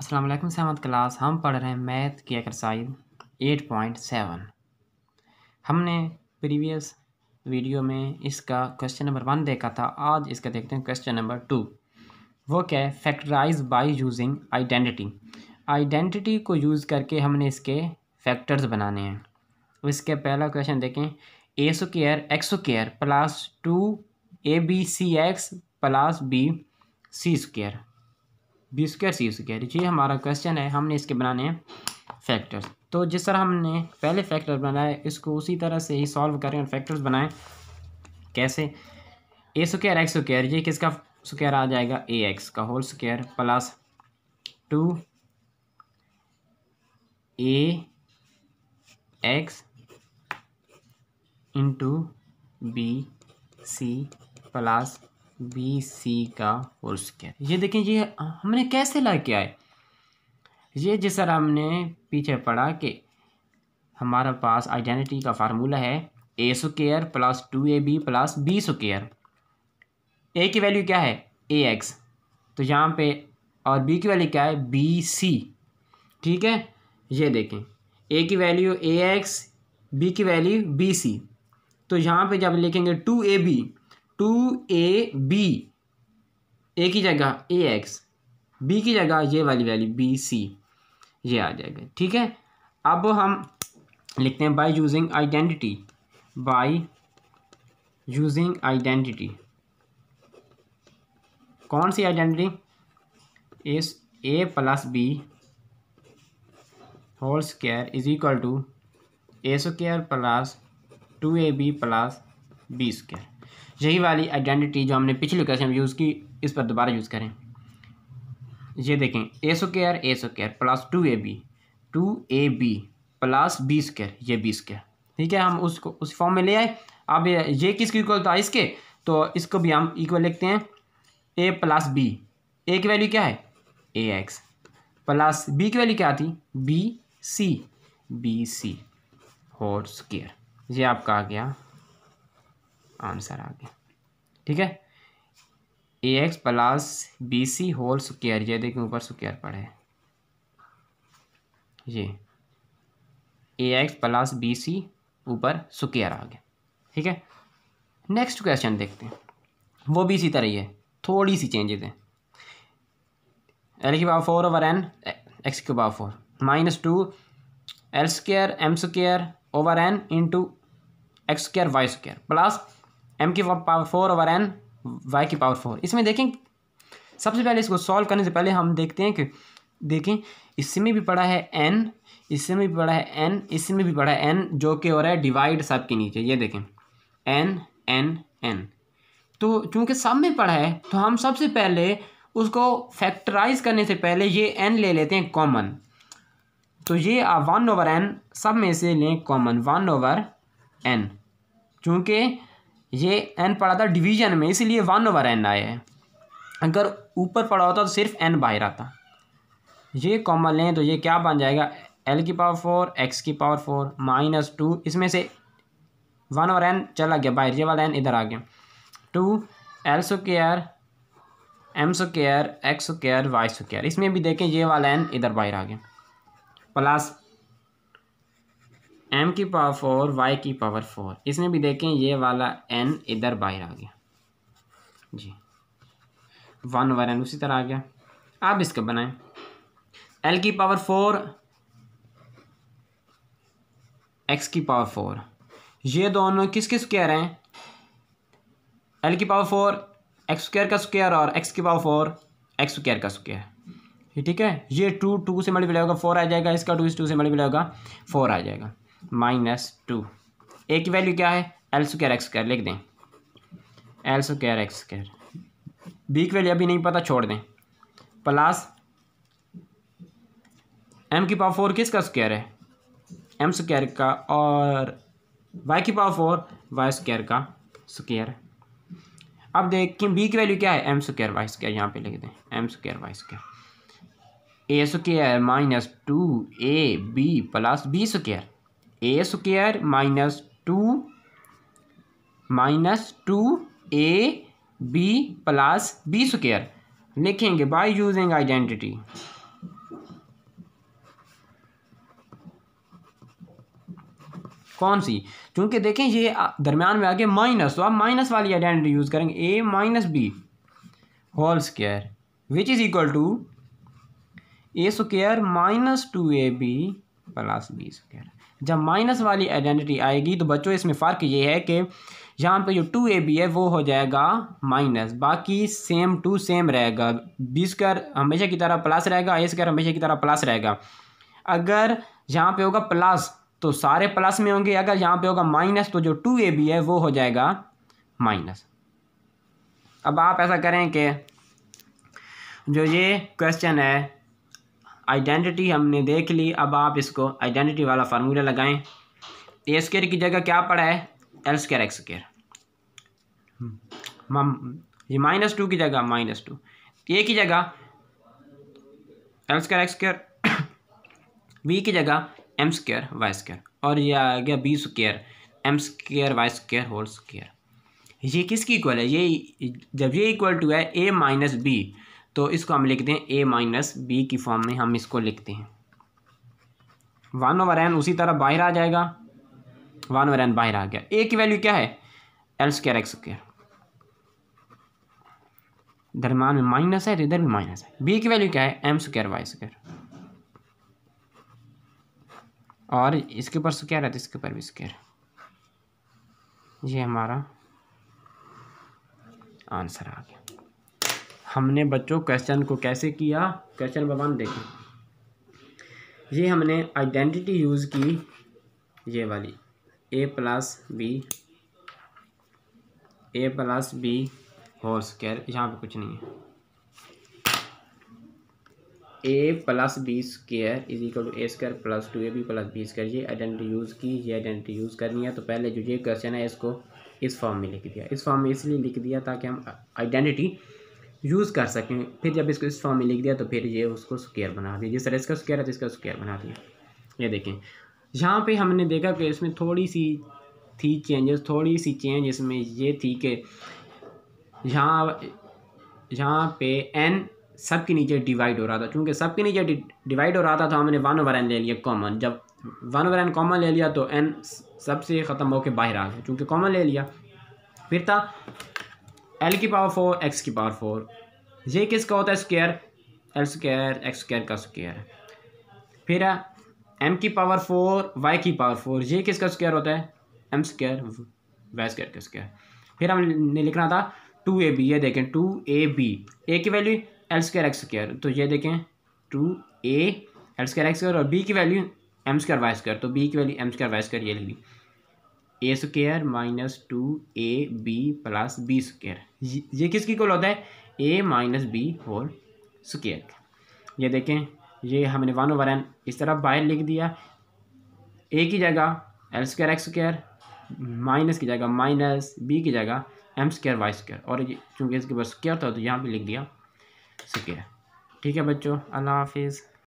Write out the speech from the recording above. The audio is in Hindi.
असलम सहमत क्लास हम पढ़ रहे हैं मैथ की एक्सरसाइज एट पॉइंट सेवन हमने प्रीवियस वीडियो में इसका क्वेश्चन नंबर वन देखा था आज इसका देखते हैं क्वेश्चन नंबर टू वो क्या है factorise by using identity identity को यूज़ करके हमने इसके फैक्टर्स बनाने हैं इसके पहला क्वेश्चन देखें a square x square plus two a b c x plus b c square b square c square ये हमारा क्वेश्चन है हमने इसके बनाने हैं फैक्टर्स तो जिस तरह हमने पहले फैक्टर बनाए इसको उसी तरह से ही सॉल्व करें और फैक्टर्स बनाएं कैसे ए स्क्र एक्स स्क्र ये किसका स्क्यर आ जाएगा ए एक्स का whole square plus two a x into b c plus b c का और स्केयर ये देखें ये हमने कैसे ला के आए ये जैसा हमने पीछे पढ़ा कि हमारा पास आइडेंटिटी का फार्मूला है a square plus two a b plus b square a की वैल्यू क्या है ए एक्स तो यहाँ पे और बी की वैल्यू क्या है बी सी ठीक है ये देखें ए की वैल्यू ए एक्स बी की वैल्यू बी सी तो यहाँ पे जब लिखेंगे two a b two a b a की जगह ए एक्स बी की जगह ये वाली वैल्यू बी सी ये आ जाएगा ठीक है अब हम लिखते हैं by using identity by using identity कौन सी आइडेंटिटी इस a plus b whole square is equal to a square plus two a b plus b square यही वाली आइडेंटिटी जो हमने पिछली लोकेशन में यूज़ की इस पर दोबारा यूज़ करें ये देखें a square a square plus two a b two a b plus b square ये बी स्क्र ठीक है हम उसको उस फॉर्म में ले आए अब ये किसके इक्वल था इसके तो इसको भी हम इक्वल लिखते हैं ए प्लस बी ए की वैल्यू क्या है ए एक्स प्लस बी की वैल्यू क्या आती b c b c whole square ये आपका आ गया आंसर आ गया ठीक है a x plus b c whole square ये देखिए ऊपर स्क्र पड़े ये a x plus b c ऊपर स्क्र आ गया ठीक है नेक्स्ट क्वेश्चन देखते हैं वो भी इसी तरह ही है थोड़ी सी चेंजेस हैं एल की बाव फोर ओवर एन एक्स की बाव four minus two l square m square over n into x square y square plus m की power four over n y की पावर फोर इसमें देखें सबसे पहले इसको सॉल्व करने से पहले हम देखते हैं कि देखें इसमें भी पड़ा है एन इसमें भी पड़ा है एन इसमें भी पड़ा है एन जो कि हो रहा है डिवाइड सब के नीचे ये देखें एन एन एन तो चूंकि सब में पड़ा है तो हम सबसे पहले उसको फैक्टराइज करने से पहले ये एन ले लेते हैं कॉमन तो ये आप वन ओवर एन सब में से लें कॉमन वन ओवर एन चूँकि ये एन पड़ा था डिवीजन में इसलिए वन ओवर एन आया है अगर ऊपर पड़ा होता तो सिर्फ एन बाहर आता ये कॉमन लें तो ये क्या बन जाएगा एल की पावर फोर एक्स की पावर फोर माइनस टू इसमें से वन और एन चला गया बाहर ये वाला एन इधर आ गया two l square m square x square y square इसमें भी देखें ये वाला एन इधर बाहर आ गया प्लस एम की पावर फोर वाई की पावर फोर इसमें भी देखें ये वाला एन इधर बाहर आ गया जी वन वर एन उसी तरह आ गया आप इसका बनाएं एल की पावर फोर एक्स की पावर फोर ये दोनों किसके स्क्वायर हैं एल की पावर फोर एक्स स्क्वायर का स्क्वायर और एक्स की पावर फोर एक्स स्क्वायर का स्क्वायर ठीक है ये टू टू से मल्टीप्लाई होगा फोर आ जाएगा इसका टू इस टू से मल्टीप्लाई होगा फोर आ जाएगा माइनस टू ए की वैल्यू क्या है एल स्क्र एक्स स्क्र लिख दें l square x square b की वैल्यू अभी नहीं पता छोड़ दें प्लस एम की पावर फोर किसका स्क्वायर है एम स्क्वायर का और वाई की पावर फोर वाई स्क्वायर का स्क्वायर अब देखें बी की वैल्यू क्या है एम स्क्वायर वाई स्क्वायर यहाँ पे लिख दें m square y square a square minus two a b plus b square a square minus two minus two a b plus b square लिखेंगे बाय यूजिंग आइडेंटिटी कौन सी क्योंकि देखें ये दरमियान में आगे माइनस तो आप माइनस वाली आइडेंटिटी यूज़ करेंगे a minus b whole square which is equal to a square minus two a b plus बीस वगैरह जब माइनस वाली आइडेंटिटी आएगी तो बच्चों इसमें फ़र्क ये है कि यहाँ पे जो टू ए बी है वो हो जाएगा माइनस बाकी सेम टू सेम रहेगा बी कर हमेशा की तरह प्लस रहेगा ए स्क्र हमेशा की तरह प्लस रहेगा अगर यहाँ पे होगा प्लस तो सारे प्लस में होंगे अगर यहाँ पे होगा माइनस तो जो टू ए बी है वो हो जाएगा माइनस अब आप ऐसा करें कि जो ये क्वेश्चन है आइडेंटिटी हमने देख ली अब आप इसको आइडेंटिटी वाला फार्मूला लगाएं ए स्केयर की जगह क्या पड़ा है एल स्केयर एक्स स्केयर ये माइनस टू की जगह माइनस टू ए की जगह l square x square b की जगह एम स्केयर वाई स्केयर और ये आ गया b square m square y square whole square ये किसकी इक्वल है ये जब ये इक्वल टू है ए माइनस बी तो इसको हम लिखते हैं ए माइनस बी की फॉर्म में हम इसको लिखते हैं वन ओवर एन उसी तरह बाहर आ जाएगा वन ओवर एन बाहर आ गया ए की वैल्यू क्या है एल स्क्र एक्स स्क्र दरमान में माइनस है तो इधर भी माइनस है बी की वैल्यू क्या है एम स्क्र वाई स्क्र और इसके ऊपर स्क्र है तो इसके ऊपर भी स्क्र ये हमारा आंसर आ गया हमने बच्चों क्वेश्चन को कैसे किया क्वेश्चन भगवान देखें ये हमने आइडेंटिटी यूज़ की ये वाली a plus b a plus b whole square यहाँ पे कुछ नहीं है a plus b square is equal to a square plus two a b plus b square ये आइडेंटिटी यूज़ की ये आइडेंटिटी यूज़ करनी है तो पहले जो ये क्वेश्चन है इसको इस फॉर्म में लिख दिया इस फॉर्म में इसलिए लिख दिया ताकि हम आइडेंटिटी यूज़ कर सकें फिर जब इसको इस फॉर्म में लिख दिया तो फिर ये उसको स्क्यर बना दिया जिस तरह इसका स्क्यर है तो इसका स्क्यर बना दिया ये देखें यहाँ पे हमने देखा कि इसमें थोड़ी सी थी चेंजेस थोड़ी सी चेंज इसमें ये थी कि यहाँ यहाँ पे एन सब के नीचे डिवाइड हो रहा था क्योंकि सब के नीचे डिवाइड हो रहा था तो हमने वन ओवर एन ले लिया कॉमन जब वन ओवर एन कॉमन ले लिया तो एन सबसे ख़त्म होकर बाहर आ गया क्योंकि कॉमन ले लिया फिर था एल की पावर फोर एक्स की पावर फोर ये किसका होता है square l square x square का स्क्वायर फिर एम की पावर फोर वाई की पावर फोर ये किसका स्क्वायर होता है एम स्क्यर वाई स्क्यर का स्क्वायर फिर हमने लिखना था टू ए बी ये देखें टू ए बी ए की value l square x square तो ये देखें two a l square x square और बी की value m square y square तो बी की value m square y square ये लिख ली a square minus two a b plus b square ये किसकी कॉल होता है a minus b whole square ये देखें ये हमने वन ओवर एन इस तरह बाहर लिख दिया ए की जगह l square x square minus की जगह माइनस बी की जगह एम स्क्र वाई स्क्र और चूँकि इसके बाद स्क्र था तो यहाँ पे लिख दिया स्क्र ठीक है बच्चों अल्लाह हाफिज़